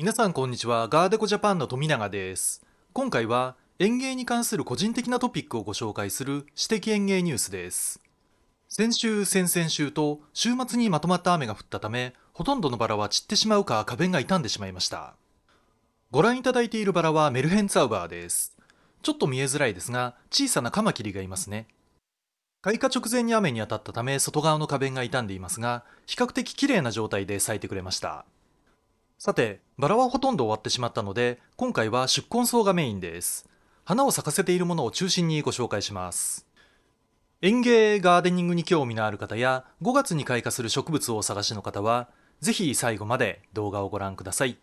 皆さんこんにちはガーデコジャパンの富永です今回は園芸に関する個人的なトピックをご紹介する私的園芸ニュースです先週先々週と週末にまとまった雨が降ったためほとんどのバラは散ってしまうか花弁が傷んでしまいましたご覧いただいているバラはメルヘンツァウバーですちょっと見えづらいですが小さなカマキリがいますね開花直前に雨に当たったため外側の花弁が傷んでいますが比較的綺麗な状態で咲いてくれましたさて、バラはほとんど終わってしまったので、今回は宿根草がメインです。花を咲かせているものを中心にご紹介します。園芸ガーデニングに興味のある方や5月に開花する植物をお探しの方は、是非最後まで動画をご覧ください。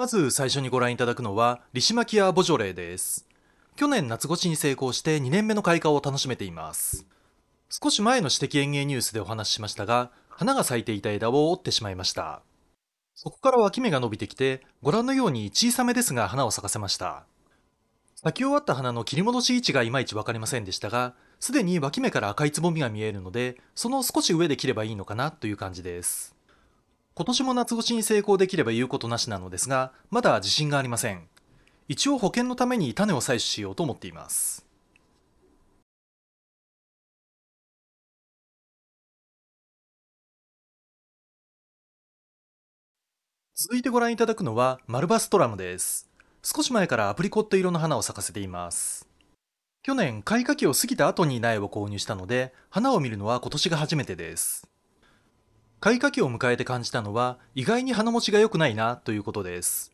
まず最初にご覧いただくのはリシマキア・ボジョレーです去年夏越しに成功して2年目の開花を楽しめています少し前の私的園芸ニュースでお話ししましたが花が咲いていた枝を折ってしまいましたそこから脇芽が伸びてきてご覧のように小さめですが花を咲かせました咲き終わった花の切り戻し位置がいまいち分かりませんでしたがすでに脇芽から赤いつぼみが見えるのでその少し上で切ればいいのかなという感じです今年も夏越しに成功できれば言うことなしなのですが、まだ自信がありません。一応保険のために種を採取しようと思っています。続いてご覧いただくのはマルバストラムです。少し前からアプリコット色の花を咲かせています。去年開花期を過ぎた後に苗を購入したので、花を見るのは今年が初めてです。開花期を迎えて感じたのは意外に花持ちが良くないなということです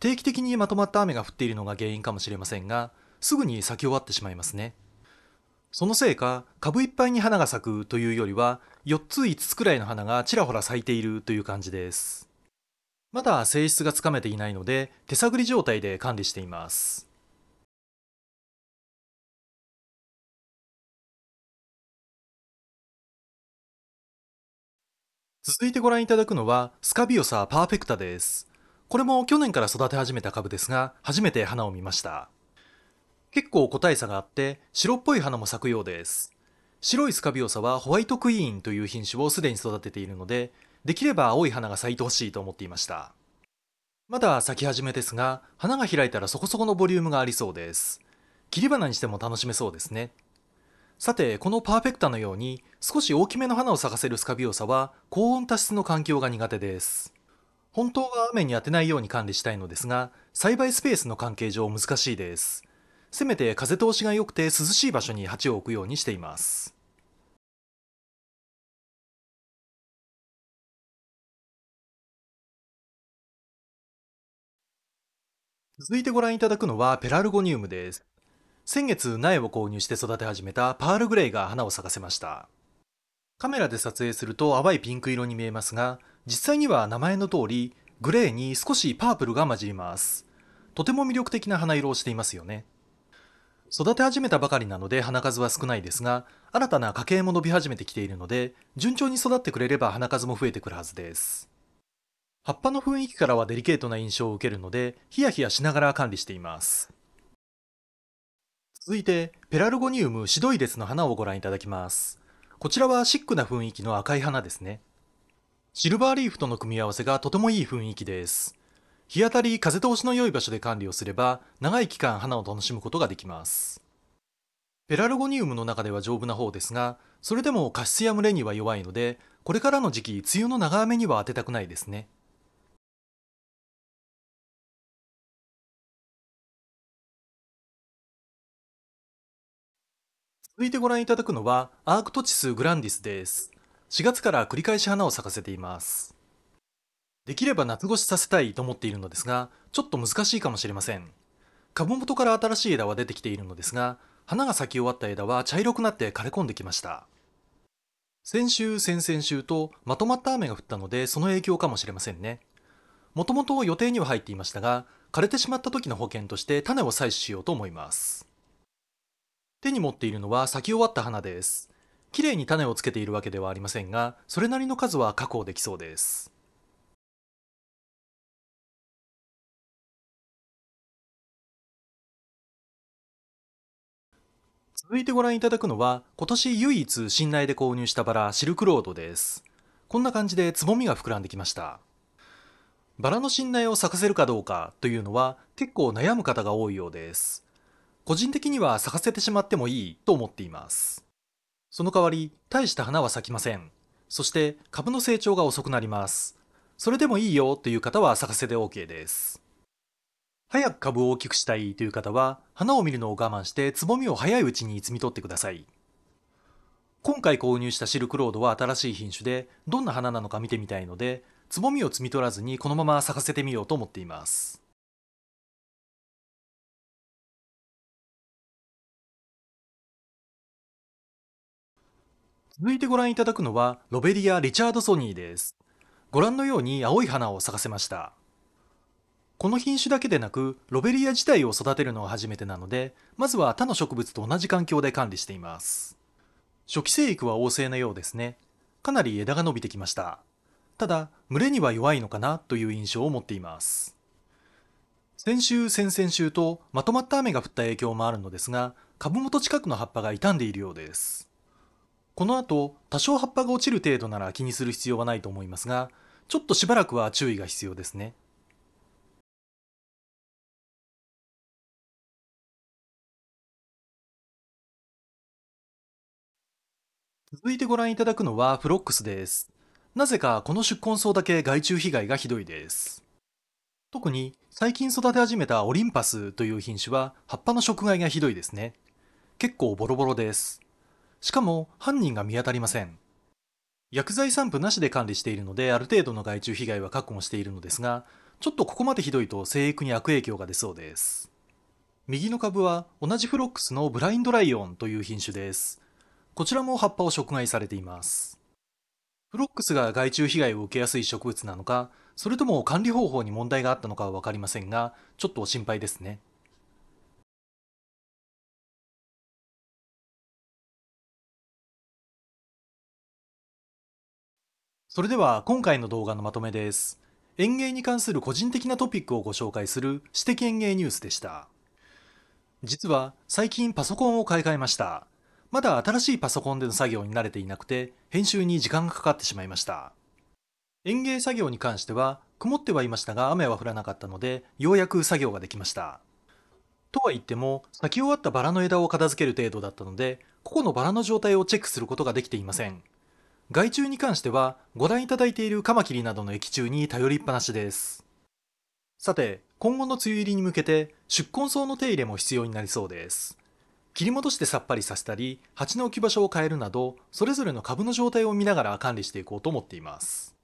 定期的にまとまった雨が降っているのが原因かもしれませんがすぐに咲き終わってしまいますねそのせいか株いっぱいに花が咲くというよりは4つ5つくらいの花がちらほら咲いているという感じですまだ性質がつかめていないので手探り状態で管理しています続いてご覧いただくのはスカビオサパーフェクタです。これも去年から育て始めた株ですが、初めて花を見ました。結構個体差があって、白っぽい花も咲くようです。白いスカビオサはホワイトクイーンという品種をすでに育てているので、できれば青い花が咲いてほしいと思っていました。まだ咲き始めですが、花が開いたらそこそこのボリュームがありそうです。切り花にしても楽しめそうですね。さて、このパーフェクタのように少し大きめの花を咲かせるスカビオサは高温多湿の環境が苦手です。本当は雨に当てないように管理したいのですが、栽培スペースの関係上難しいです。せめて風通しが良くて涼しい場所に鉢を置くようにしています。続いてご覧いただくのはペラルゴニウムです。先月苗を購入して育て始めたパールグレイが花を咲かせましたカメラで撮影すると淡いピンク色に見えますが実際には名前の通りグレーに少しパープルが混じりますとても魅力的な花色をしていますよね育て始めたばかりなので花数は少ないですが新たな家計も伸び始めてきているので順調に育ってくれれば花数も増えてくるはずです葉っぱの雰囲気からはデリケートな印象を受けるのでヒヤヒヤしながら管理しています続いて、ペラルゴニウムシドイデスの花をご覧いただきます。こちらはシックな雰囲気の赤い花ですね。シルバーリーフとの組み合わせがとてもいい雰囲気です。日当たり、風通しの良い場所で管理をすれば、長い期間花を楽しむことができます。ペラルゴニウムの中では丈夫な方ですが、それでも加湿や蒸れには弱いので、これからの時期、梅雨の長雨には当てたくないですね。続いてご覧いただくのはアークトチスグランディスです。4月から繰り返し花を咲かせています。できれば夏越しさせたいと思っているのですが、ちょっと難しいかもしれません。株元から新しい枝は出てきているのですが、花が咲き終わった枝は茶色くなって枯れ込んできました。先週、先々週とまとまった雨が降ったので、その影響かもしれませんね。もともと予定には入っていましたが、枯れてしまった時の保険として種を採取しようと思います。手に持っているのは咲き終わった花です。綺麗に種をつけているわけではありませんが、それなりの数は確保できそうです。続いてご覧いただくのは、今年唯一信頼で購入したバラ、シルクロードです。こんな感じでつぼみが膨らんできました。バラの信頼を咲かせるかどうかというのは結構悩む方が多いようです。個人的には咲かせてしまってもいいと思っています。その代わり、大した花は咲きません。そして株の成長が遅くなります。それでもいいよという方は咲かせで OK です。早く株を大きくしたいという方は、花を見るのを我慢してつぼみを早いうちに摘み取ってください。今回購入したシルクロードは新しい品種で、どんな花なのか見てみたいので、つぼみを摘み取らずにこのまま咲かせてみようと思っています。続いてご覧いただくのはロベリア・リチャードソニーですご覧のように青い花を咲かせましたこの品種だけでなくロベリア自体を育てるのは初めてなのでまずは他の植物と同じ環境で管理しています初期生育は旺盛なようですねかなり枝が伸びてきましたただ群れには弱いのかなという印象を持っています先週先々週とまとまった雨が降った影響もあるのですが株元近くの葉っぱが傷んでいるようですこの後、多少葉っぱが落ちる程度なら気にする必要はないと思いますが、ちょっとしばらくは注意が必要ですね。続いてご覧いただくのはフロックスです。なぜかこの宿根草だけ害虫被害がひどいです。特に最近育て始めたオリンパスという品種は葉っぱの食害がひどいですね。結構ボロボロです。しかも犯人が見当たりません薬剤散布なしで管理しているのである程度の害虫被害は確保しているのですがちょっとここまでひどいと生育に悪影響が出そうです右の株は同じフロックスのブラインドライオンという品種ですこちらも葉っぱを食害されていますフロックスが害虫被害を受けやすい植物なのかそれとも管理方法に問題があったのかは分かりませんがちょっと心配ですねそれでは今回の動画のまとめです。園芸に関する個人的なトピックをご紹介する私的園芸ニュースでした。実は最近パソコンを買い替えました。まだ新しいパソコンでの作業に慣れていなくて編集に時間がかかってしまいました。園芸作業に関しては曇ってはいましたが雨は降らなかったのでようやく作業ができました。とは言っても咲き終わったバラの枝を片付ける程度だったので個々のバラの状態をチェックすることができていません。害虫に関してはご覧いただいているカマキリなどの液中に頼りっぱなしですさて今後の梅雨入りに向けて宿根草の手入れも必要になりそうです切り戻してさっぱりさせたり鉢の置き場所を変えるなどそれぞれの株の状態を見ながら管理していこうと思っています